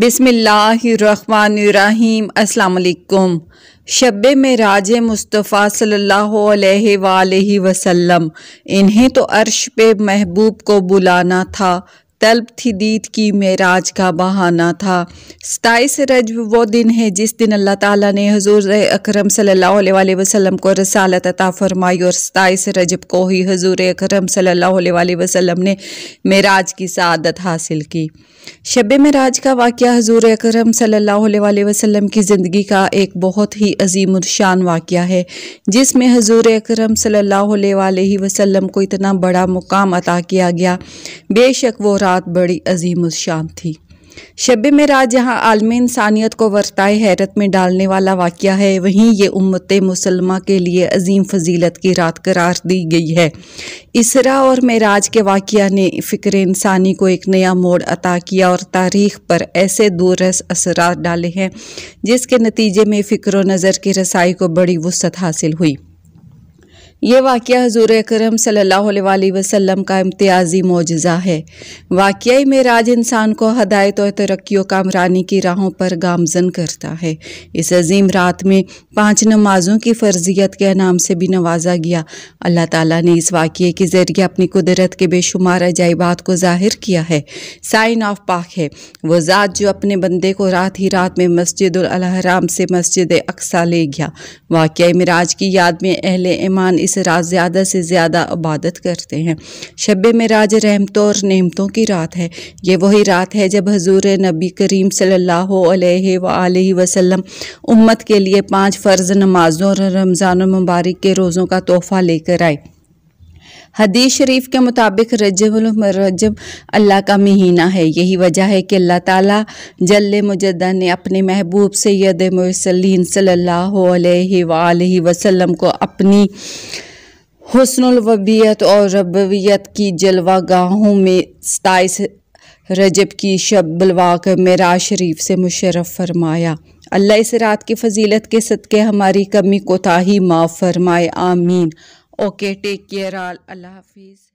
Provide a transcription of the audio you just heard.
बिसमीम् अल्लाम शब में राज मुस्तफ़ा सल्लल्लाहु अलैहि वसल्लम इन्हें तो अर्श पे महबूब को बुलाना था तलब थी दीद की मेराज का बहाना था सताईस रजब वो दिन है जिस दिन अल्लाह ताला ने हजूर अकरम सल्लल्लाहु अलैहि वसल्लम को रसालत अता फरमाई और सताईस रजब को ही हजूर अकरम सल्लल्लाहु अलैहि वसल्लम ने मेराज की सदत हासिल की शब मराज का वाक़ हजूर अकरम सल्लल्लाहु अलैहि की ज़िंदगी का एक बहुत ही अजीम शान वाक़ है जिसमें हजूर अकरम सल्लल्लाहु वसलम को इतना बड़ा मुकाम अता किया गया बेशक वो साथ बड़ी अजीम शान थी शब राज जहाँ आलमी इंसानियत को वरताए हैरत में डालने वाला वाक़ है वहीं ये उम्मत मुसलमा के लिए अजीम फजीलत की रात करार दी गई है इसरा और मराज के वाक़ ने फ़िक्र इंसानी को एक नया मोड़ अता किया और तारीख पर ऐसे दूरस असरार डाले हैं जिसके नतीजे में फ़िक्र नज़र की रसाई को बड़ी वसत हासिल हुई ये वाक़ हजूर करम सल्ला वसम का इम्तियाजी मुजज़ा है वाकई में राज इंसान को हदायत और तरक्की कामरानी की राहों पर गामजन करता है इस अजीम रात में पाँच नमाजों की फ़र्जियत के नाम से भी नवाजा गया अल्लाह ताली ने इस वाक़े के ज़रिए अपनी कुदरत के बेशुमार अजाइबात को ज़ाहिर किया है साइन ऑफ पाक है वह ज़ात जो अपने बंदे को रात ही रात में मस्जिद से मस्जिद अक्सा ले गया वाक़ मराज की याद में अहल ईमान इस इस रात ज़्यादा से ज़्यादा इबादत करते हैं शब मराज रहमतों और नमतों की रात है ये वही रात है जब हजूर नबी करीम सल्ला वसलम उम्मत के लिए पाँच फ़र्ज़ नमाज़ों और रमज़ान मुबारक के रोज़ों का तोहफ़ा लेकर आए हदीस शरीफ के मुताबिक रजब रजब अल्लाह का महीना है यही वजह है कि अल्लाह ताला जल्ले मुजद्दा ने अपने महबूब सैद मुसलिन सल्लल्लाहु वसल्लम को अपनी हसनवबियत और रबियत की जलवा गाहों में सताईस रजब की शब बलवा कर मराज शरीफ से मुशरफ फरमाया अल्लाह इस रात की फजीलत के सदक़े हमारी कमी कोताही माफ़ फरमाए आमीन Okay, take care all. Allah Hafiz.